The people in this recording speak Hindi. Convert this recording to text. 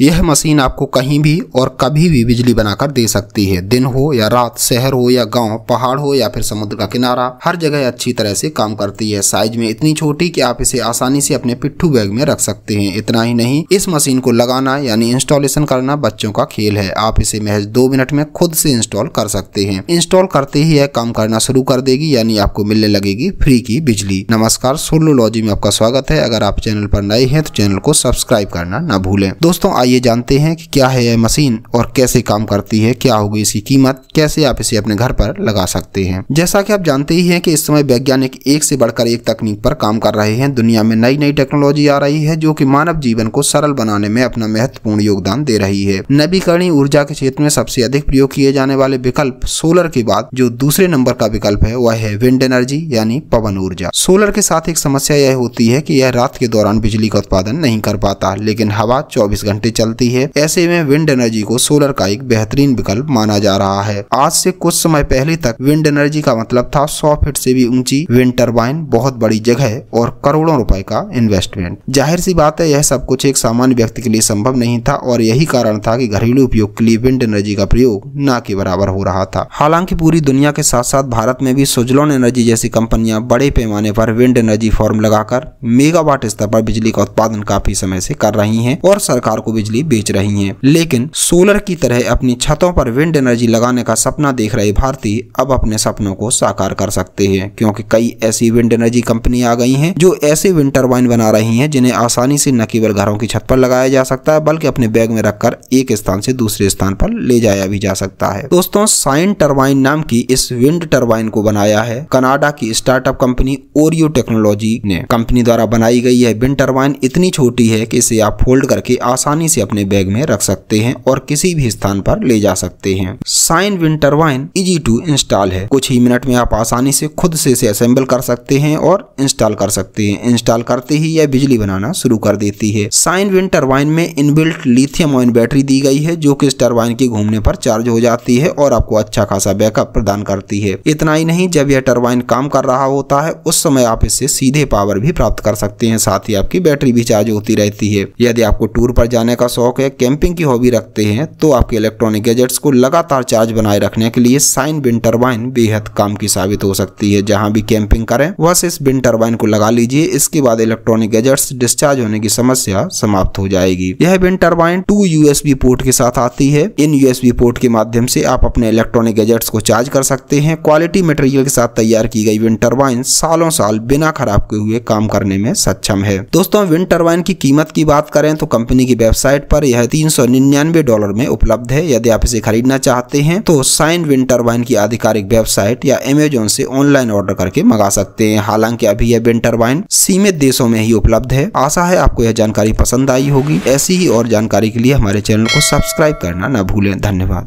यह मशीन आपको कहीं भी और कभी भी बिजली बनाकर दे सकती है दिन हो या रात शहर हो या गांव, पहाड़ हो या फिर समुद्र का किनारा हर जगह अच्छी तरह से काम करती है साइज में इतनी छोटी कि आप इसे आसानी से अपने पिट्ठू बैग में रख सकते हैं इतना ही नहीं इस मशीन को लगाना यानी इंस्टॉलेशन करना बच्चों का खेल है आप इसे महज दो मिनट में खुद से इंस्टॉल कर सकते हैं इंस्टॉल करते ही यह काम करना शुरू कर देगी यानी आपको मिलने लगेगी फ्री की बिजली नमस्कार सोलोलॉजी में आपका स्वागत है अगर आप चैनल पर नए हैं तो चैनल को सब्सक्राइब करना न भूलें दोस्तों आइए जानते हैं कि क्या है यह मशीन और कैसे काम करती है क्या होगी इसकी कीमत कैसे आप इसे अपने घर पर लगा सकते हैं जैसा कि आप जानते ही हैं कि इस समय वैज्ञानिक एक से बढ़कर एक तकनीक पर काम कर रहे हैं दुनिया में नई नई टेक्नोलॉजी आ रही है जो की मानव जीवन को सरल बनाने में अपना महत्वपूर्ण योगदान दे रही है नवीकरणीय ऊर्जा के क्षेत्र में सबसे अधिक प्रयोग किए जाने वाले विकल्प सोलर के बाद जो दूसरे नंबर का विकल्प है वह है विंड एनर्जी यानी पवन ऊर्जा सोलर के साथ एक समस्या यह होती है कि यह रात के दौरान बिजली का उत्पादन नहीं कर पाता लेकिन हवा 24 घंटे चलती है ऐसे में विंड एनर्जी को सोलर का एक बेहतरीन विकल्प माना जा रहा है आज से कुछ समय पहले तक विंड एनर्जी का मतलब था सौ फीट से भी ऊंची विंड टर्बाइन बहुत बड़ी जगह और करोड़ों रुपए का इन्वेस्टमेंट जाहिर सी बात है यह सब कुछ एक सामान्य व्यक्ति के लिए संभव नहीं था और यही कारण था कि घरेलू उपयोग के लिए विंड एनर्जी का प्रयोग न के बराबर हो रहा था हालांकि पूरी दुनिया के साथ साथ भारत में भी सुजलॉन एनर्जी जैसी कंपनियां बड़े पैमाने पर विंड एनर्जी फॉर्म लगाकर मेगावाट स्तर पर बिजली का उत्पादन काफी समय से कर रही हैं और सरकार को भी बिजली बेच रही हैं लेकिन सोलर की तरह अपनी छतों पर विंड एनर्जी लगाने का सपना देख रहे भारतीय अब अपने सपनों को साकार कर सकते हैं क्योंकि कई ऐसी विंड एनर्जी कंपनी आ गई हैं जो ऐसे विंड टर्बाइन बना रही हैं जिन्हें आसानी से न केवल घरों की छत पर लगाया जा सकता है बल्कि अपने बैग में रखकर एक स्थान से दूसरे स्थान पर ले जाया भी जा सकता है दोस्तों साइन टर्बाइन नाम की इस विंड टर्बाइन को बनाया है कनाडा की स्टार्टअप कंपनी ओरियो टेक्नोलॉजी ने कंपनी द्वारा बनाई गई यह विंड टर्बाइन इतनी छोटी है कि इसे आप फोल्ड करके आसानी से अपने बैग में रख सकते हैं और किसी भी स्थान पर ले जा सकते हैं साइन विंटर वाइन इजी टू इंस्टॉल है कुछ ही मिनट में आप आसानी से खुद से इसे असेंबल कर सकते हैं और इंस्टॉल कर सकते हैं इंस्टॉल करते ही यह बिजली बनाना शुरू कर देती है साइन विंड टर्बाइन में इनबिल्ट लिथियम ऑयन बैटरी दी गई है जो कि इस टर्वाइन के घूमने पर चार्ज हो जाती है और आपको अच्छा खासा बैकअप प्रदान करती है इतना ही नहीं जब यह टर्वाइन काम कर रहा होता है उस समय आप इससे सीधे पावर भी प्राप्त कर सकते हैं साथ ही आपकी बैटरी भी चार्ज होती रहती है यदि आपको टूर पर जाने का शौक है कैंपिंग की हॉबी रखते हैं तो आपके इलेक्ट्रॉनिक गैजेट्स को लगातार चार्ज बनाए रखने के लिए साइन बिन टर्बाइन बेहद काम की साबित हो सकती है जहां भी कैंपिंग करें बस इस बिन टर्बाइन को लगा लीजिए इसके बाद इलेक्ट्रॉनिक गैजेट्स डिस्चार्ज होने की समस्या समाप्त हो जाएगी यह बिन टर्बाइन टू यूएसबी पोर्ट के साथ आती है इन यूएसबी पोर्ट के माध्यम से आप अपने इलेक्ट्रॉनिक गैजेट्स को चार्ज कर सकते हैं क्वालिटी मटेरियल के साथ तैयार की गई विन टर्बाइन सालों साल बिना खराब के हुए काम करने में सक्षम है दोस्तों विन टर्बाइन की कीमत की बात करें तो कंपनी की वेबसाइट वेबसाइट पर यह तीन डॉलर में उपलब्ध है यदि आप इसे खरीदना चाहते हैं तो साइन विंड टर्बाइन की आधिकारिक वेबसाइट या अमेजोन से ऑनलाइन ऑर्डर करके मंगा सकते हैं हालांकि अभी यह विंड टर्बाइन सीमित देशों में ही उपलब्ध है आशा है आपको यह जानकारी पसंद आई होगी ऐसी ही और जानकारी के लिए हमारे चैनल को सब्सक्राइब करना न भूलें धन्यवाद